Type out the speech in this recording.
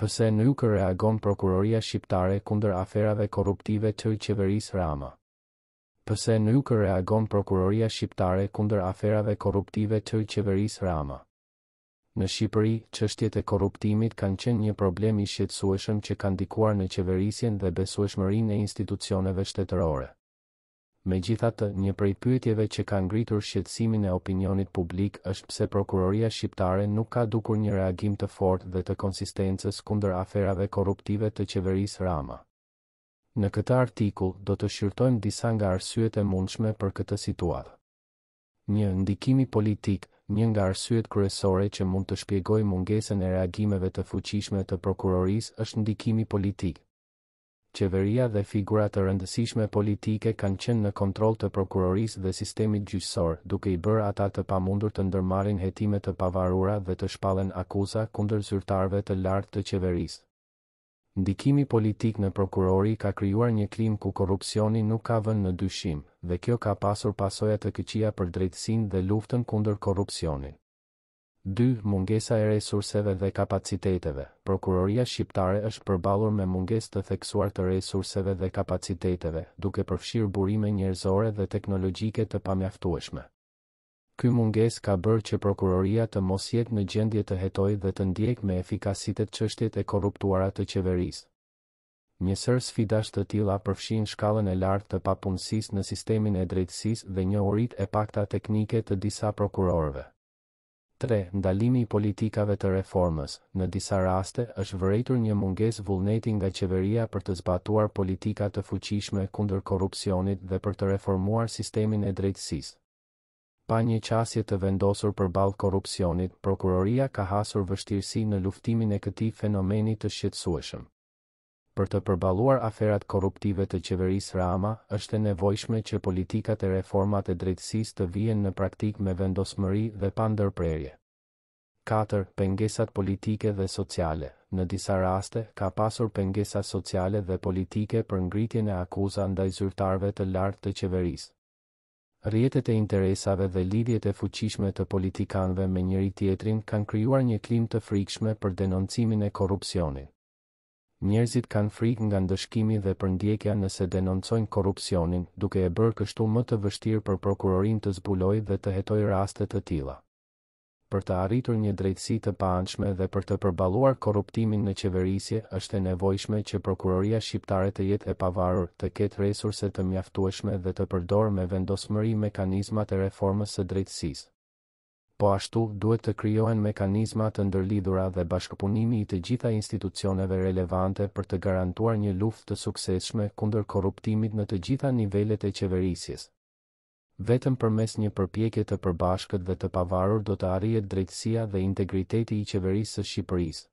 pëse nuk reagon prokuroria shqiptare kunder aferave korruptive të qeveris Rama. Pëse nuk reagon prokuroria shqiptare kunder aferave korruptive të qeveris Rama. Në Shqipëri, qështjet e korruptimit kanë qenë një problem i shqetsueshëm që kanë dikuar në qeverisjen dhe besueshmërin e institucioneve shtetërore me gjithatë një prej pyetjeve që ka ngritur shqetsimin e opinionit publik është pse prokuroria shqiptare nuk ka dukur një reagim të fort dhe të konsistencës kunder aferave korruptive të qeveris Rama. Në këtë artikull do të shqyrtojmë disa nga arsyet e mundshme për këtë situatë. Një ndikimi politik, një nga arsyet kryesore që mund të shpjegoj mungesën e reagimeve të fuqishme të prokurorisë është ndikimi politik, qeveria dhe figura të rëndësishme politike kanë qenë në kontrol të prokurorisë dhe sistemit gjyqësor, duke i bërë ata të pamundur të ndërmarrin hetime të pavarura dhe të shpallen akuza kundër zyrtarëve të lartë të qeverisë. Ndikimi politik në prokurori ka krijuar një klim ku korrupsioni nuk ka vënë në dyshim, dhe kjo ka pasur pasoja të këqija për drejtësinë dhe luftën kundër korrupsionit. 2. Mungesa e resurseve dhe kapaciteteve. Prokuroria shqiptare është përballur me mungesë të theksuar të resurseve dhe kapaciteteve, duke përfshirë burime njerëzore dhe teknologjike të pamjaftueshme. Ky mungesë ka bërë që prokuroria të mos jetë në gjendje të hetojë dhe të ndjekë me efikasitet çështjet e korruptuara të qeverisë. Njësër sfidash të tila përfshin shkallën e lartë të papunësis në sistemin e drejtsis dhe një orit e pakta teknike të disa prokurorve. 3. Ndalimi i politikave të reformës, në disa raste është vërejtur një munges vullneti nga qeveria për të zbatuar politika të fuqishme kunder korupcionit dhe për të reformuar sistemin e drejtsis. Pa një qasje të vendosur për balë korupcionit, prokuroria ka hasur vështirësi në luftimin e këti fenomeni të shqetsueshëm. Për të përbaluar aferat korruptive të qeveris Rama, është e nevojshme që politikat e reformat e drejtsis të vijen në praktik me vendosmëri dhe pandërprerje. 4. Pengesat politike dhe sociale Në disa raste, ka pasur pengesa sociale dhe politike për ngritjen e akuza ndaj zyrtarve të lartë të qeveris. Rjetet e interesave dhe lidhjet e fuqishme të politikanve me njëri tjetrin kanë kryuar një klim të frikshme për denoncimin e korupcionin. Njerëzit kanë frik nga ndëshkimi dhe përndjekja nëse denoncojnë korupcionin, duke e bërë kështu më të vështirë për prokurorin të zbuloj dhe të hetoj rastet të tila për të arritur një drejtësi të paanshme dhe për të përballuar korruptimin në qeverisje, është e nevojshme që prokuroria shqiptare të jetë e pavarur, të ketë resurse të mjaftueshme dhe të përdorë me vendosmëri mekanizmat e reformës së drejtësisë. Po ashtu duhet të krijohen mekanizma të ndërlidhura dhe bashkëpunimi i të gjitha institucioneve relevante për të garantuar një luftë të suksesshme kundër korruptimit në të gjitha nivelet e qeverisjes vetëm për mes një përpjeket të përbashkët dhe të pavarur do të arrihet drejtsia dhe integriteti i qeverisë së Shqipërisë.